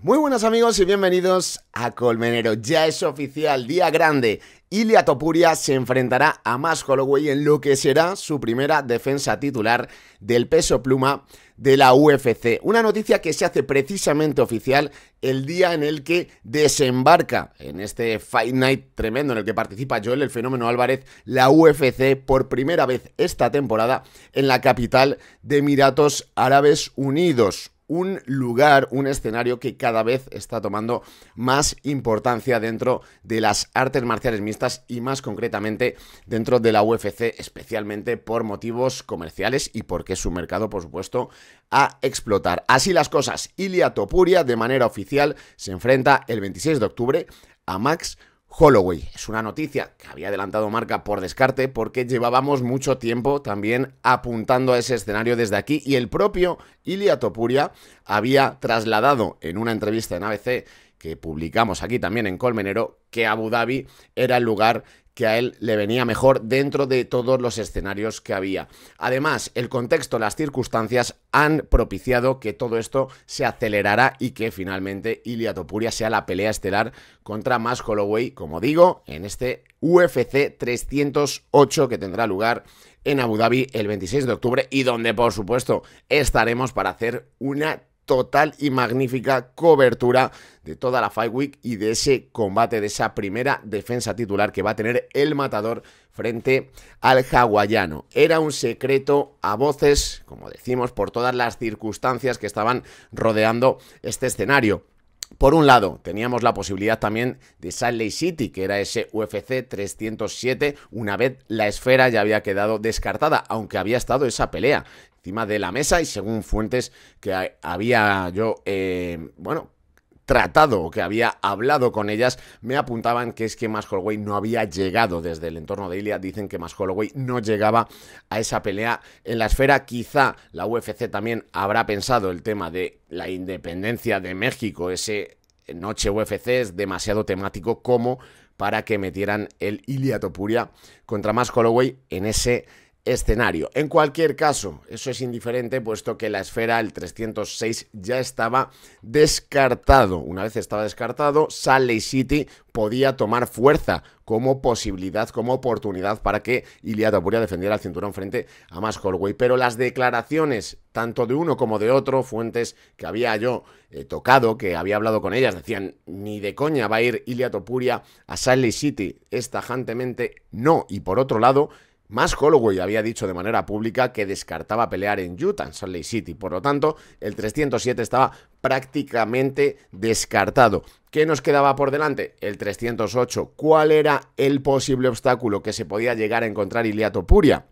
Muy buenas amigos y bienvenidos a Colmenero. Ya es oficial, día grande. Ilia Topuria se enfrentará a Max Holloway en lo que será su primera defensa titular del peso pluma de la UFC. Una noticia que se hace precisamente oficial el día en el que desembarca en este Fight Night tremendo en el que participa Joel el Fenómeno Álvarez, la UFC por primera vez esta temporada en la capital de Emiratos Árabes Unidos un lugar, un escenario que cada vez está tomando más importancia dentro de las artes marciales mixtas y más concretamente dentro de la UFC, especialmente por motivos comerciales y porque su mercado, por supuesto, a explotar. Así las cosas, Ilia Topuria de manera oficial se enfrenta el 26 de octubre a Max Holloway. Es una noticia que había adelantado Marca por descarte porque llevábamos mucho tiempo también apuntando a ese escenario desde aquí y el propio Ilia Topuria había trasladado en una entrevista en ABC que publicamos aquí también en Colmenero que Abu Dhabi era el lugar que a él le venía mejor dentro de todos los escenarios que había. Además, el contexto, las circunstancias han propiciado que todo esto se acelerara y que finalmente Ilia Topuria sea la pelea estelar contra más Holloway, como digo, en este UFC 308 que tendrá lugar en Abu Dhabi el 26 de octubre y donde por supuesto estaremos para hacer una total y magnífica cobertura de toda la Fight Week y de ese combate, de esa primera defensa titular que va a tener el matador frente al hawaiano. Era un secreto a voces, como decimos, por todas las circunstancias que estaban rodeando este escenario. Por un lado, teníamos la posibilidad también de Salt City, que era ese UFC 307, una vez la esfera ya había quedado descartada, aunque había estado esa pelea encima de la mesa y según fuentes que había yo, eh, bueno, tratado o que había hablado con ellas, me apuntaban que es que Max Holloway no había llegado desde el entorno de Iliad. Dicen que Max Holloway no llegaba a esa pelea en la esfera. Quizá la UFC también habrá pensado el tema de la independencia de México, ese noche UFC es demasiado temático como para que metieran el Ilia contra Max Holloway en ese escenario. En cualquier caso, eso es indiferente puesto que la esfera, el 306, ya estaba descartado. Una vez estaba descartado, Sally City podía tomar fuerza como posibilidad, como oportunidad para que Ilya topuria defendiera el cinturón frente a más hallway Pero las declaraciones, tanto de uno como de otro, fuentes que había yo eh, tocado, que había hablado con ellas, decían, ni de coña va a ir Iliad Topuria a Sally City, estajantemente no. Y por otro lado, más Holloway había dicho de manera pública que descartaba pelear en Utah, en Salt Lake City. Por lo tanto, el 307 estaba prácticamente descartado. ¿Qué nos quedaba por delante? El 308. ¿Cuál era el posible obstáculo que se podía llegar a encontrar Iliato Puria?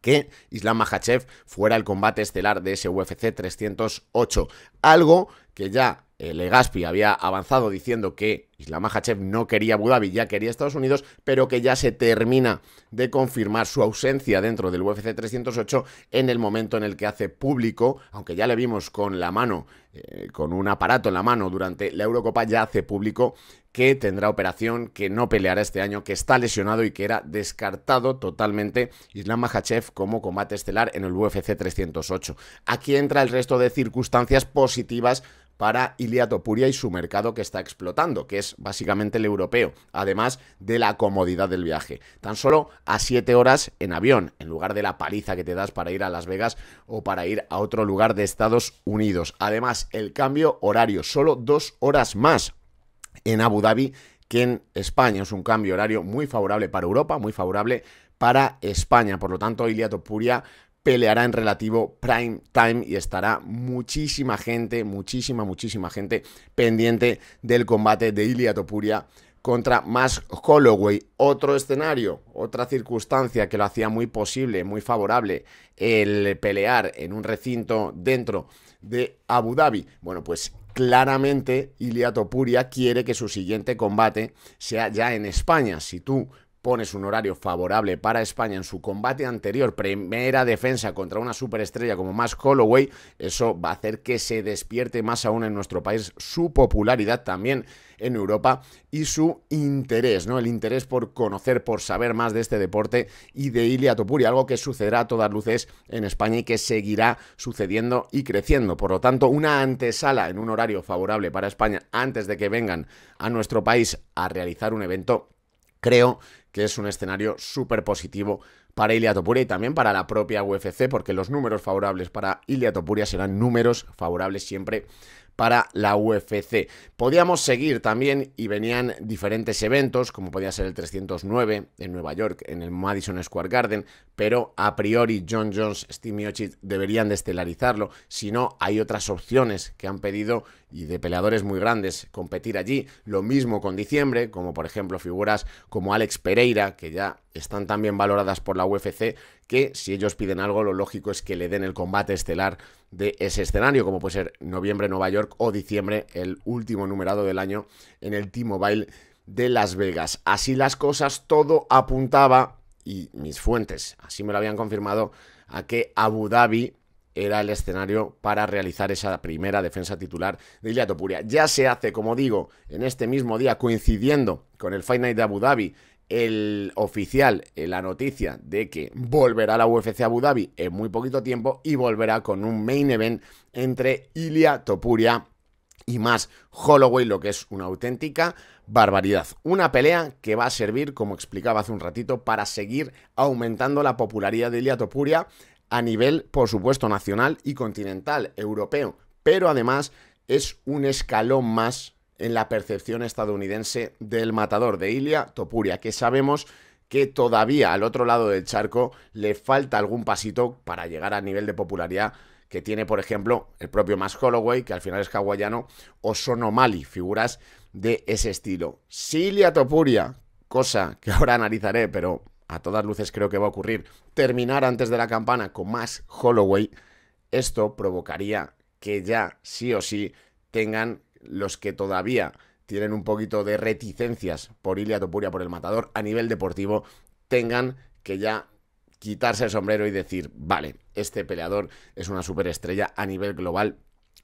que Islam Mahachev fuera el combate estelar de ese UFC 308. Algo que ya eh, Legaspi había avanzado diciendo que Islam Makhachev no quería Abu Dhabi, ya quería Estados Unidos, pero que ya se termina de confirmar su ausencia dentro del UFC 308 en el momento en el que hace público, aunque ya le vimos con la mano, eh, con un aparato en la mano durante la Eurocopa, ya hace público que tendrá operación, que no peleará este año, que está lesionado y que era descartado totalmente Islam Makhachev como combate estelar en el UFC 308. Aquí entra el resto de circunstancias positivas para Iliatopuria y su mercado que está explotando, que es básicamente el europeo, además de la comodidad del viaje. Tan solo a 7 horas en avión, en lugar de la paliza que te das para ir a Las Vegas o para ir a otro lugar de Estados Unidos. Además, el cambio horario, solo dos horas más en Abu Dhabi que en España. Es un cambio horario muy favorable para Europa, muy favorable para España. Por lo tanto, Iliatopuria peleará en relativo prime time y estará muchísima gente, muchísima, muchísima gente pendiente del combate de Ilia Topuria contra Max Holloway. Otro escenario, otra circunstancia que lo hacía muy posible, muy favorable, el pelear en un recinto dentro de Abu Dhabi. Bueno, pues claramente Ilia Topuria quiere que su siguiente combate sea ya en España. Si tú pones un horario favorable para España en su combate anterior, primera defensa contra una superestrella como Max Holloway, eso va a hacer que se despierte más aún en nuestro país su popularidad también en Europa y su interés, ¿no? El interés por conocer, por saber más de este deporte y de Ilia algo que sucederá a todas luces en España y que seguirá sucediendo y creciendo. Por lo tanto, una antesala en un horario favorable para España antes de que vengan a nuestro país a realizar un evento creo que es un escenario súper positivo para Ilia y también para la propia UFC, porque los números favorables para Iliatopuria serán números favorables siempre para la UFC. Podíamos seguir también y venían diferentes eventos, como podía ser el 309 en Nueva York, en el Madison Square Garden, pero a priori John Jones, Steve Miocic deberían de estelarizarlo, si no hay otras opciones que han pedido y de peleadores muy grandes competir allí. Lo mismo con diciembre, como por ejemplo figuras como Alex Pereira, que ya están también valoradas por la UFC, que si ellos piden algo, lo lógico es que le den el combate estelar de ese escenario, como puede ser noviembre Nueva York o diciembre, el último numerado del año en el T-Mobile de Las Vegas. Así las cosas, todo apuntaba, y mis fuentes así me lo habían confirmado, a que Abu Dhabi era el escenario para realizar esa primera defensa titular de iliatopuria Ya se hace, como digo, en este mismo día, coincidiendo con el Fight Night de Abu Dhabi, el oficial la noticia de que volverá a la UFC Abu Dhabi en muy poquito tiempo y volverá con un main event entre Ilia Topuria y más Holloway, lo que es una auténtica barbaridad. Una pelea que va a servir, como explicaba hace un ratito, para seguir aumentando la popularidad de Ilia Topuria a nivel, por supuesto, nacional y continental, europeo, pero además es un escalón más en la percepción estadounidense del matador de Ilia Topuria, que sabemos que todavía al otro lado del charco le falta algún pasito para llegar al nivel de popularidad que tiene, por ejemplo, el propio Max Holloway, que al final es hawaiano, o Sonomali, figuras de ese estilo. Si Ilia Topuria, cosa que ahora analizaré, pero a todas luces creo que va a ocurrir, terminar antes de la campana con Max Holloway, esto provocaría que ya sí o sí tengan los que todavía tienen un poquito de reticencias por Ilia Topuria, por el matador, a nivel deportivo, tengan que ya quitarse el sombrero y decir, vale, este peleador es una superestrella a nivel global,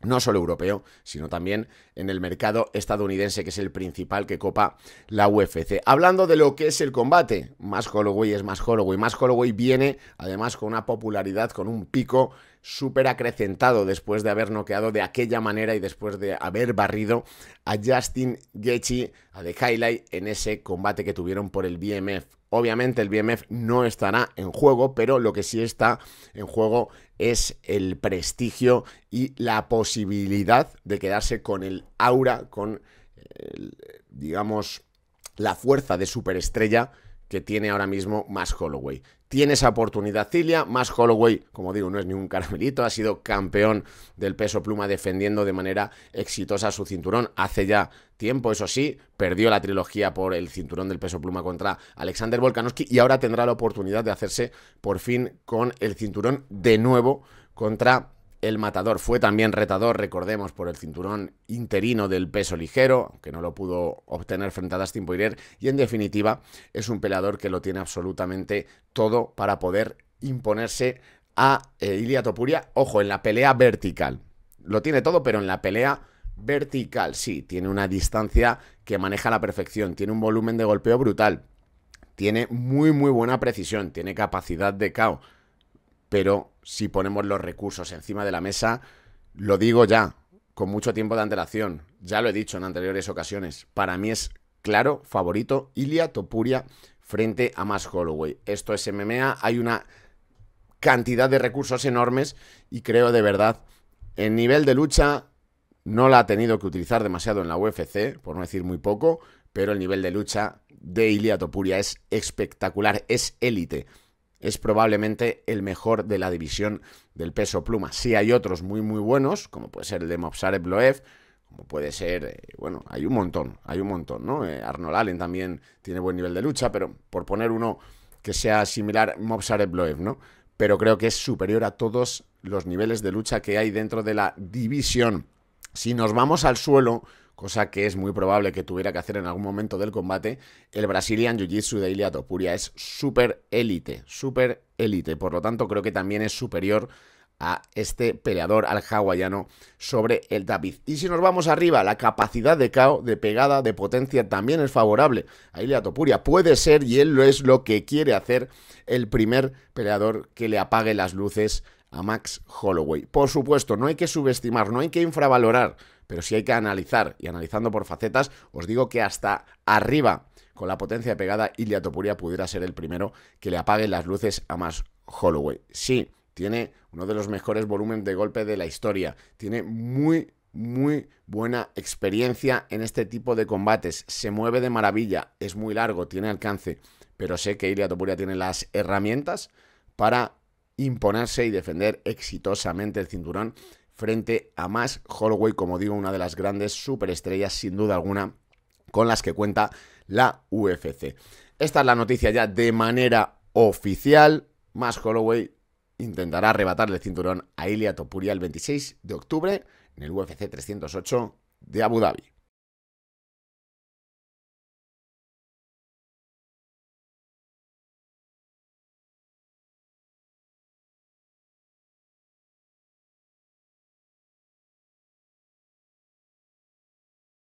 no solo europeo, sino también en el mercado estadounidense, que es el principal que copa la UFC. Hablando de lo que es el combate, más Holloway es más Holloway. Más Holloway viene además con una popularidad, con un pico súper acrecentado después de haber noqueado de aquella manera y después de haber barrido a Justin Gaethje a The Highlight en ese combate que tuvieron por el BMF. Obviamente el BMF no estará en juego, pero lo que sí está en juego es el prestigio y la posibilidad de quedarse con el aura, con, digamos, la fuerza de superestrella que tiene ahora mismo más Holloway tiene esa oportunidad Cilia, más Holloway, como digo, no es ni un caramelito, ha sido campeón del peso pluma defendiendo de manera exitosa su cinturón hace ya tiempo, eso sí, perdió la trilogía por el cinturón del peso pluma contra Alexander Volkanovski y ahora tendrá la oportunidad de hacerse por fin con el cinturón de nuevo contra el matador fue también retador, recordemos, por el cinturón interino del peso ligero, que no lo pudo obtener frente a Dustin Poirier, y en definitiva es un peleador que lo tiene absolutamente todo para poder imponerse a eh, Topuria, ojo, en la pelea vertical. Lo tiene todo, pero en la pelea vertical, sí, tiene una distancia que maneja a la perfección, tiene un volumen de golpeo brutal, tiene muy muy buena precisión, tiene capacidad de caos, pero si ponemos los recursos encima de la mesa, lo digo ya, con mucho tiempo de antelación, ya lo he dicho en anteriores ocasiones, para mí es claro favorito Ilia Topuria frente a Max Holloway. Esto es MMA, hay una cantidad de recursos enormes y creo de verdad, el nivel de lucha no la ha tenido que utilizar demasiado en la UFC, por no decir muy poco, pero el nivel de lucha de Ilia Topuria es espectacular, es élite es probablemente el mejor de la división del peso pluma. Sí hay otros muy muy buenos, como puede ser el de Mopsarev bloev como puede ser, eh, bueno, hay un montón, hay un montón, ¿no? Eh, Arnold Allen también tiene buen nivel de lucha, pero por poner uno que sea similar, Mopsarev bloev ¿no? Pero creo que es superior a todos los niveles de lucha que hay dentro de la división. Si nos vamos al suelo, cosa que es muy probable que tuviera que hacer en algún momento del combate, el Brazilian Jiu-Jitsu de Ilia Topuria es súper élite, súper élite. Por lo tanto, creo que también es superior a este peleador, al hawaiano, sobre el tapiz. Y si nos vamos arriba, la capacidad de KO, de pegada, de potencia, también es favorable a Ilia Topuria. Puede ser, y él lo es lo que quiere hacer, el primer peleador que le apague las luces a Max Holloway. Por supuesto, no hay que subestimar, no hay que infravalorar pero si hay que analizar, y analizando por facetas, os digo que hasta arriba, con la potencia pegada, Ilia Topuria pudiera ser el primero que le apague las luces a más Holloway. Sí, tiene uno de los mejores volúmenes de golpe de la historia, tiene muy muy buena experiencia en este tipo de combates. Se mueve de maravilla, es muy largo, tiene alcance, pero sé que Ilia tiene las herramientas para imponerse y defender exitosamente el cinturón frente a más Holloway, como digo, una de las grandes superestrellas sin duda alguna con las que cuenta la UFC. Esta es la noticia ya de manera oficial. Más Holloway intentará arrebatarle el cinturón a Ilia Topuria el 26 de octubre en el UFC 308 de Abu Dhabi.